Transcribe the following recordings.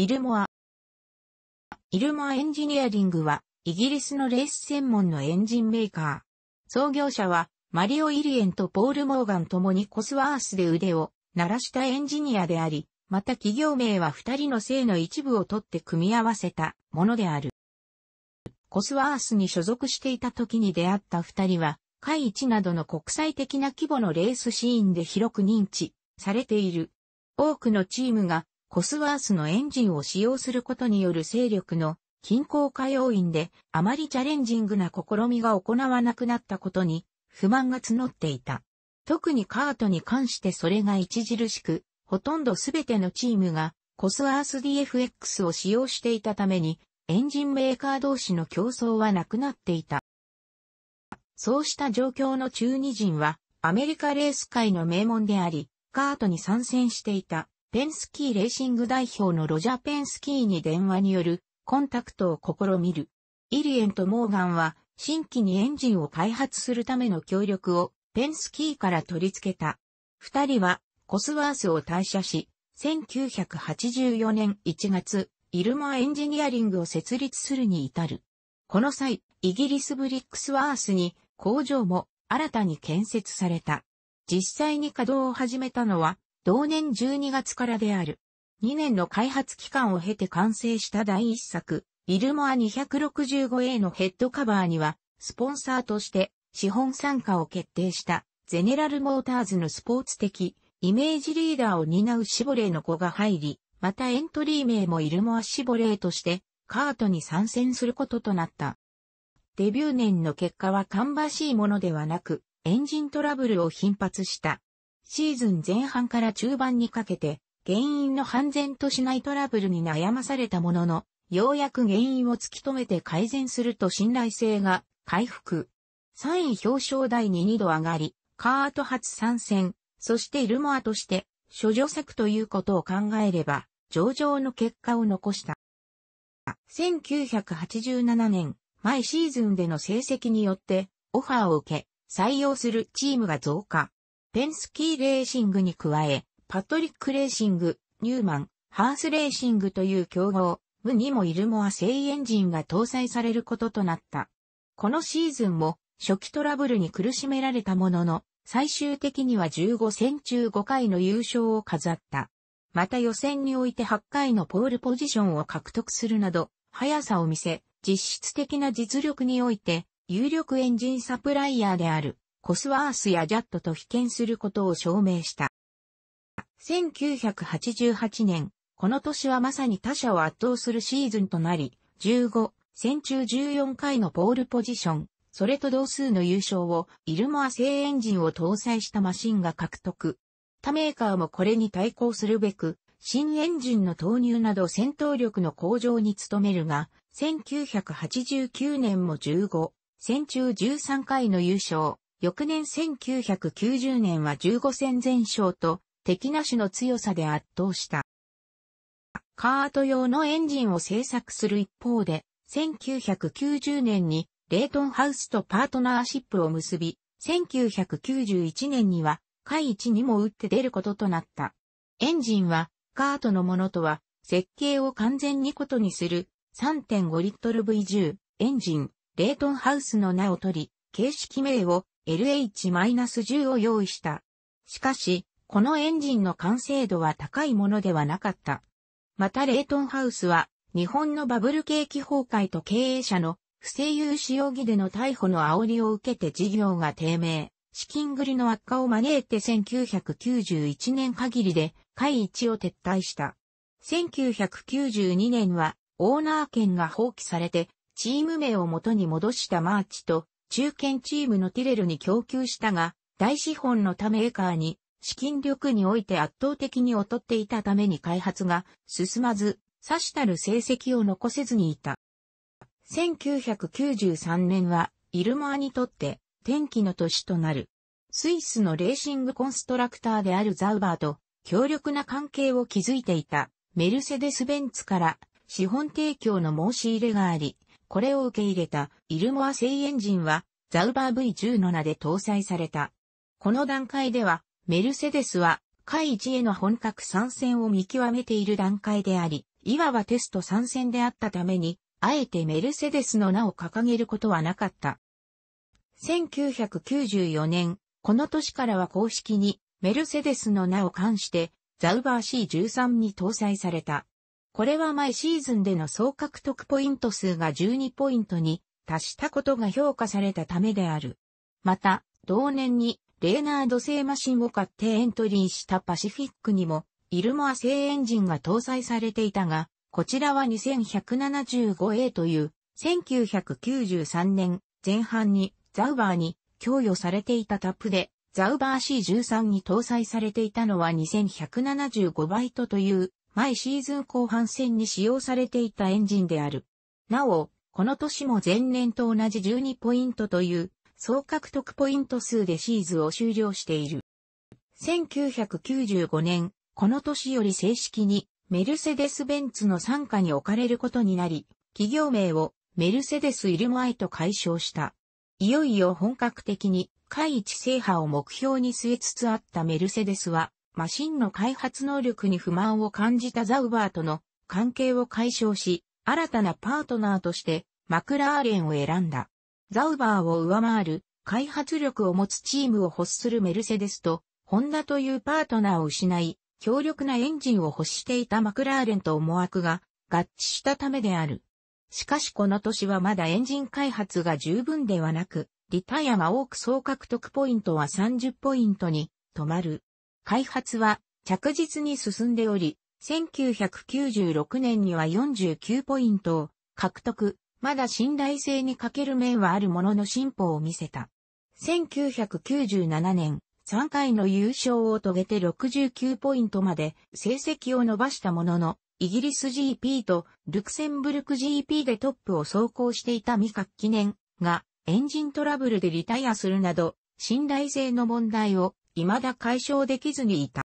イルモア。イルモアエンジニアリングは、イギリスのレース専門のエンジンメーカー。創業者は、マリオ・イリエンとポール・モーガンともにコスワースで腕を鳴らしたエンジニアであり、また企業名は二人の姓の一部を取って組み合わせたものである。コスワースに所属していた時に出会った二人は、海一などの国際的な規模のレースシーンで広く認知されている。多くのチームがコスワースのエンジンを使用することによる勢力の均衡化要因であまりチャレンジングな試みが行わなくなったことに不満が募っていた。特にカートに関してそれが著しく、ほとんどすべてのチームがコスワース DFX を使用していたために、エンジンメーカー同士の競争はなくなっていた。そうした状況の中二人は、アメリカレース界の名門であり、カートに参戦していたペンスキーレーシング代表のロジャー・ペンスキーに電話によるコンタクトを試みる。イリエンとモーガンは新規にエンジンを開発するための協力をペンスキーから取り付けた。二人はコスワースを退社し、1984年1月、イルマエンジニアリングを設立するに至る。この際、イギリスブリックスワースに工場も新たに建設された。実際に稼働を始めたのは同年12月からである。2年の開発期間を経て完成した第1作、イルモア 265A のヘッドカバーには、スポンサーとして資本参加を決定したゼネラルモーターズのスポーツ的イメージリーダーを担うシボレーの子が入り、またエントリー名もイルモアシボレーとしてカートに参戦することとなった。デビュー年の結果は芳しいものではなく、エンジントラブルを頻発したシーズン前半から中盤にかけて、原因の半然としないトラブルに悩まされたものの、ようやく原因を突き止めて改善すると信頼性が回復。3位表彰台に2度上がり、カート初参戦、そしてルモアとして、諸女作ということを考えれば、上々の結果を残した。1987年、毎シーズンでの成績によって、オファーを受け、採用するチームが増加。ペンスキーレーシングに加え、パトリックレーシング、ニューマン、ハースレーシングという競合、無にもイルモア製エンジンが搭載されることとなった。このシーズンも初期トラブルに苦しめられたものの、最終的には15戦中5回の優勝を飾った。また予選において8回のポールポジションを獲得するなど、速さを見せ、実質的な実力において、有力エンジンサプライヤーである。コスワースやジャットと被験することを証明した。1988年、この年はまさに他者を圧倒するシーズンとなり、15戦中14回のポールポジション、それと同数の優勝をイルモア製エンジンを搭載したマシンが獲得。他メーカーもこれに対抗するべく、新エンジンの投入など戦闘力の向上に努めるが、1989年も15戦中13回の優勝、翌年1990年は15戦全勝と、敵なしの強さで圧倒した。カート用のエンジンを製作する一方で、1990年にレイトンハウスとパートナーシップを結び、1991年には、海一にも打って出ることとなった。エンジンは、カートのものとは、設計を完全にことにする、3.5リットル V10 エンジン、レイトンハウスの名を取り、形式名を LH-10 を用意した。しかし、このエンジンの完成度は高いものではなかった。またレイトンハウスは、日本のバブル景気崩壊と経営者の不正融資容疑での逮捕の煽りを受けて事業が低迷、資金繰りの悪化を招いて1991年限りで会一を撤退した。1992年はオーナー権が放棄されてチーム名を元に戻したマーチと中堅チームのティレルに供給したが、大資本のためエカーに、資金力において圧倒的に劣っていたために開発が進まず、差したる成績を残せずにいた。1993年は、イルマーにとって天気の年となる。スイスのレーシングコンストラクターであるザウバーと強力な関係を築いていたメルセデス・ベンツから資本提供の申し入れがあり、これを受け入れたイルモア製エンジンはザウバー v 1名で搭載された。この段階ではメルセデスは海1への本格参戦を見極めている段階であり、いわばテスト参戦であったために、あえてメルセデスの名を掲げることはなかった。1994年、この年からは公式にメルセデスの名を冠して、ザウバー C13 に搭載された。これは前シーズンでの総獲得ポイント数が12ポイントに達したことが評価されたためである。また、同年にレーナード製マシンを買ってエントリーしたパシフィックにも、イルモア製エンジンが搭載されていたが、こちらは 2175A という、1993年前半にザウバーに供与されていたタップで、ザウバー C13 に搭載されていたのは2175バイトという毎シーズン後半戦に使用されていたエンジンである。なお、この年も前年と同じ12ポイントという総獲得ポイント数でシーズンを終了している。1995年、この年より正式にメルセデス・ベンツの傘下に置かれることになり、企業名をメルセデス・イルマイと解消した。いよいよ本格的に、会一制覇を目標に据えつつあったメルセデスは、マシンの開発能力に不満を感じたザウバーとの関係を解消し、新たなパートナーとしてマクラーレンを選んだ。ザウバーを上回る開発力を持つチームを欲するメルセデスと、ホンダというパートナーを失い、強力なエンジンを欲していたマクラーレンと思惑が合致したためである。しかしこの年はまだエンジン開発が十分ではなく、リタイアが多く総獲得ポイントは30ポイントに止まる。開発は着実に進んでおり、1996年には49ポイントを獲得、まだ信頼性に欠ける面はあるものの進歩を見せた。1997年、3回の優勝を遂げて69ポイントまで成績を伸ばしたものの、イギリス GP とルクセンブルク GP でトップを走行していた未確記念がエンジントラブルでリタイアするなど信頼性の問題を未だ解消できずにいた。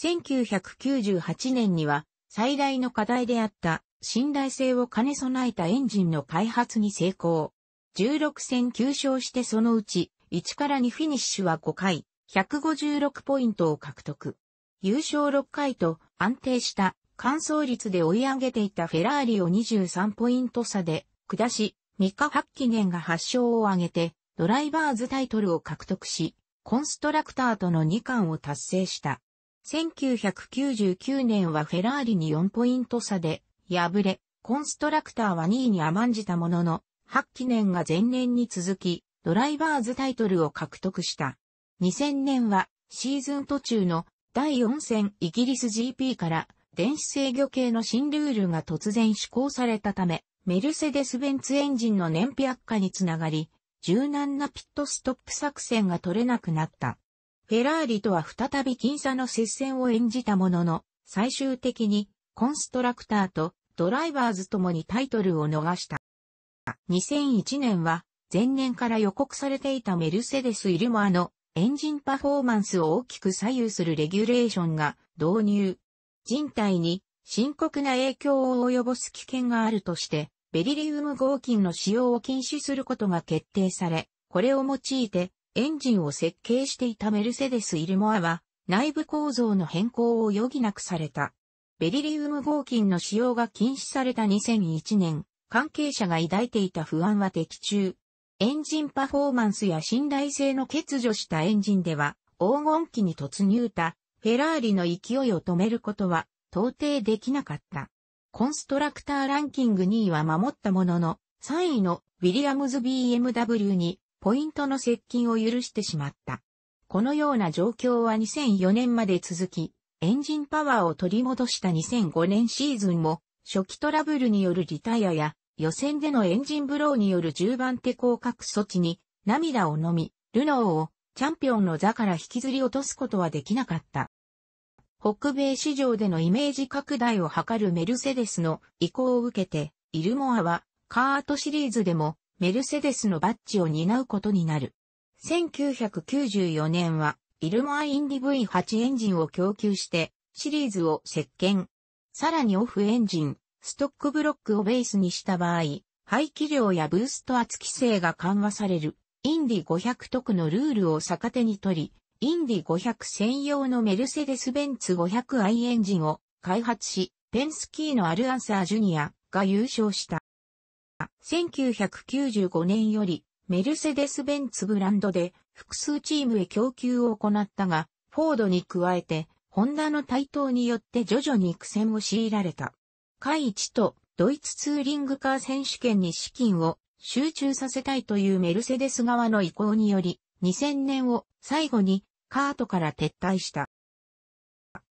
1998年には最大の課題であった信頼性を兼ね備えたエンジンの開発に成功。16戦9勝してそのうち1から2フィニッシュは5回、156ポイントを獲得。優勝6回と安定した完走率で追い上げていたフェラーリを23ポイント差で下し、3日発記念が8勝を挙げてドライバーズタイトルを獲得し、コンストラクターとの2冠を達成した。1999年はフェラーリに4ポイント差で敗れ、コンストラクターは2位に甘んじたものの、8期年が前年に続き、ドライバーズタイトルを獲得した。2000年はシーズン途中の第4戦イギリス GP から電子制御系の新ルールが突然施行されたため、メルセデス・ベンツエンジンの燃費悪化につながり、柔軟なピットストップ作戦が取れなくなった。フェラーリとは再び僅差の接戦を演じたものの、最終的にコンストラクターとドライバーズともにタイトルを逃した。2001年は前年から予告されていたメルセデス・イルモアのエンジンパフォーマンスを大きく左右するレギュレーションが導入。人体に深刻な影響を及ぼす危険があるとしてベリリウム合金の使用を禁止することが決定され、これを用いてエンジンを設計していたメルセデス・イルモアは内部構造の変更を余儀なくされた。ベリリウム合金の使用が禁止された2001年、関係者が抱いていた不安は的中。エンジンパフォーマンスや信頼性の欠如したエンジンでは、黄金期に突入た、フェラーリの勢いを止めることは、到底できなかった。コンストラクターランキング2位は守ったものの、3位のウィリアムズ BMW にポイントの接近を許してしまった。このような状況は2004年まで続き、エンジンパワーを取り戻した2005年シーズンも、初期トラブルによるリタイアや、予選でのエンジンブローによる10番手降格措置に涙を飲み、ルノーをチャンピオンの座から引きずり落とすことはできなかった。北米市場でのイメージ拡大を図るメルセデスの意向を受けて、イルモアはカートシリーズでもメルセデスのバッジを担うことになる。1994年はイルモアインディ V8 エンジンを供給してシリーズを席巻。さらにオフエンジン、ストックブロックをベースにした場合、排気量やブースト圧規制が緩和されるインディ500特のルールを逆手に取り、インディ500専用のメルセデス・ベンツ 500i エンジンを開発し、ペンスキーのアルアンサージュニアが優勝した。1995年よりメルセデス・ベンツブランドで複数チームへ供給を行ったが、フォードに加えて、ホンダの台頭によって徐々に苦戦を強いられた。海一とドイツツーリングカー選手権に資金を集中させたいというメルセデス側の意向により、2000年を最後にカートから撤退した。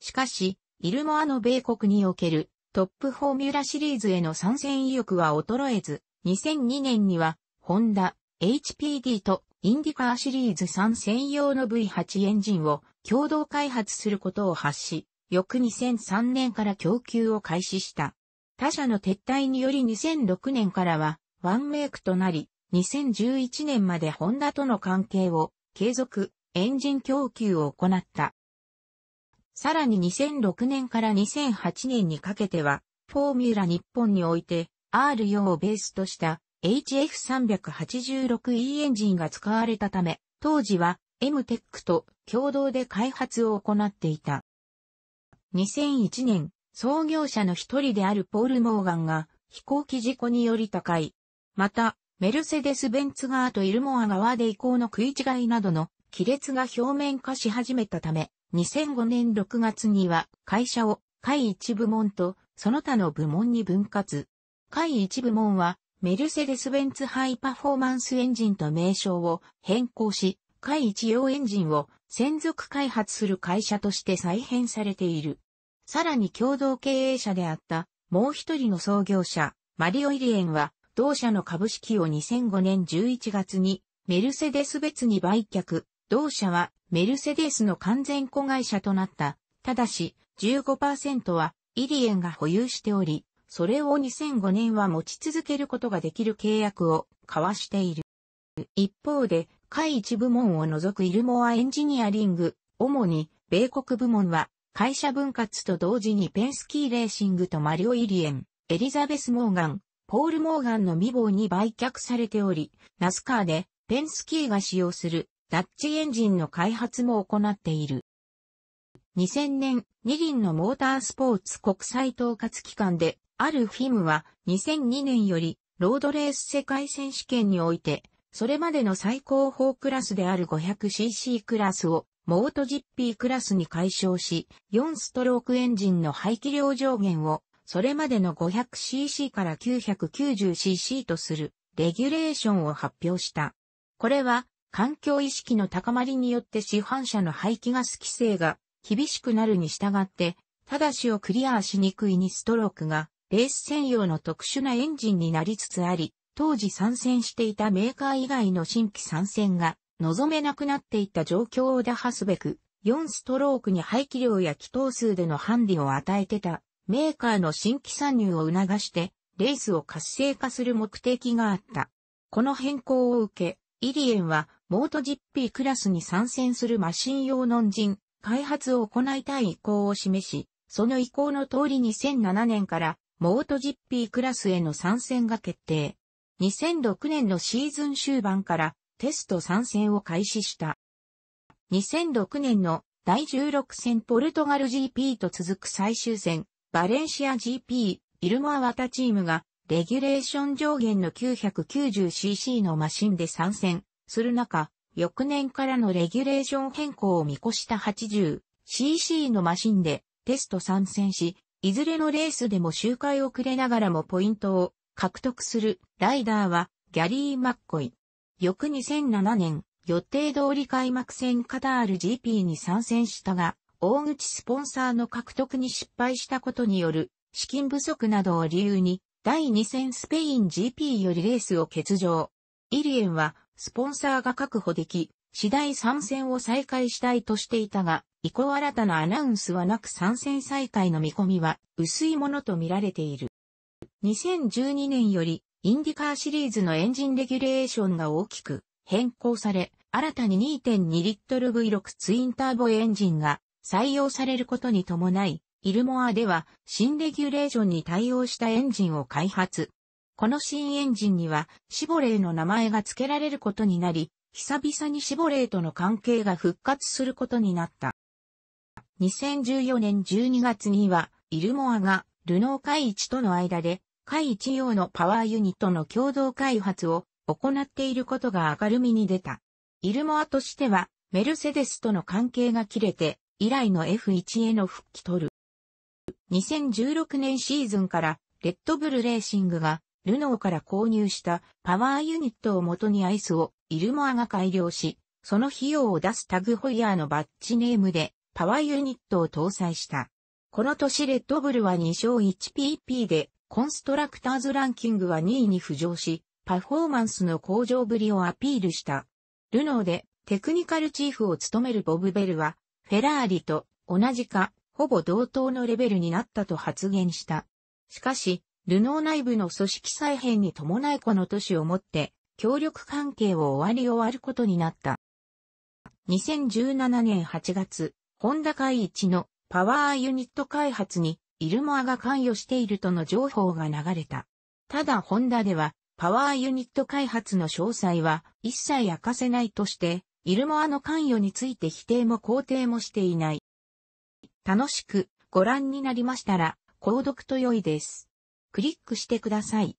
しかし、イルモアの米国におけるトップフォーミュラシリーズへの参戦意欲は衰えず、2002年には、ホンダ、HPD とインディカーシリーズ3専用の V8 エンジンを共同開発することを発し、翌2003年から供給を開始した。他社の撤退により2006年からはワンメイクとなり、2011年までホンダとの関係を継続、エンジン供給を行った。さらに2006年から2008年にかけては、フォーミュラ日本において R4 をベースとした HF386E エンジンが使われたため、当時は MTEC と共同で開発を行っていた。2001年、創業者の一人であるポール・モーガンが飛行機事故により高い。また、メルセデス・ベンツ側とイルモア側で移行の食い違いなどの亀裂が表面化し始めたため、2005年6月には会社を会一部門とその他の部門に分割。会一部門はメルセデス・ベンツハイパフォーマンスエンジンと名称を変更し、会一用エンジンを専属開発する会社として再編されている。さらに共同経営者であったもう一人の創業者、マリオ・イリエンは同社の株式を2005年11月にメルセデス別に売却、同社はメルセデスの完全子会社となった。ただし、15%はイリエンが保有しており、それを2005年は持ち続けることができる契約を交わしている。一方で、会一部門を除くイルモアエンジニアリング、主に米国部門は会社分割と同時にペンスキーレーシングとマリオ・イリエン、エリザベス・モーガン、ポール・モーガンの未亡に売却されており、ナスカーでペンスキーが使用するダッチエンジンの開発も行っている。2000年、二輪のモータースポーツ国際統括機関で、あるフィムは2002年よりロードレース世界選手権において、それまでの最高峰クラスである 500cc クラスをモートジッピークラスに解消し、4ストロークエンジンの排気量上限をそれまでの 500cc から 990cc とするレギュレーションを発表した。これは環境意識の高まりによって市販車の排気ガス規制が厳しくなるに従って、ただしをクリアしにくい2ストロークが、レース専用の特殊なエンジンになりつつあり、当時参戦していたメーカー以外の新規参戦が望めなくなっていた状況を打破すべく、4ストロークに排気量や気筒数でのハンディを与えてたメーカーの新規参入を促して、レースを活性化する目的があった。この変更を受け、イリエンはモート GP クラスに参戦するマシン用のンジン、開発を行いたい意向を示し、その意向の通り2007年からモート GP クラスへの参戦が決定。2006年のシーズン終盤からテスト参戦を開始した。2006年の第16戦ポルトガル GP と続く最終戦、バレンシア GP、イルモアワタチームがレギュレーション上限の 990cc のマシンで参戦。する中、翌年からのレギュレーション変更を見越した 80cc のマシンでテスト参戦し、いずれのレースでも周回遅れながらもポイントを獲得するライダーはギャリー・マッコイ。翌2007年、予定通り開幕戦カタール GP に参戦したが、大口スポンサーの獲得に失敗したことによる資金不足などを理由に、第2戦スペイン GP よりレースを欠場。イリエンはスポンサーが確保でき、次第参戦を再開したいとしていたが、以降新たなアナウンスはなく参戦再開の見込みは薄いものと見られている。2012年より、インディカーシリーズのエンジンレギュレーションが大きく変更され、新たに2.2リットル V6 ツインターボエンジンが採用されることに伴い、イルモアでは新レギュレーションに対応したエンジンを開発、この新エンジンにはシボレーの名前が付けられることになり、久々にシボレーとの関係が復活することになった。2014年12月には、イルモアがルノー海一との間で、海一用のパワーユニットの共同開発を行っていることが明るみに出た。イルモアとしては、メルセデスとの関係が切れて、以来の F1 への復帰取る。2016年シーズンから、レッドブルレーシングがルノーから購入したパワーユニットを元にアイスをイルモアが改良し、その費用を出すタグホイヤーのバッジネームでパワーユニットを搭載した。この年レッドブルは2勝 1PP でコンストラクターズランキングは2位に浮上し、パフォーマンスの向上ぶりをアピールした。ルノーでテクニカルチーフを務めるボブ・ベルは、フェラーリと同じか、ほぼ同等のレベルになったと発言した。しかし、ルノー内部の組織再編に伴いこの都市をもって、協力関係を終わり終わることになった。2017年8月、ホンダ会一のパワーユニット開発にイルモアが関与しているとの情報が流れた。ただホンダではパワーユニット開発の詳細は一切明かせないとして、イルモアの関与について否定も肯定もしていない。楽しくご覧になりましたら、購読と良いです。クリックしてください。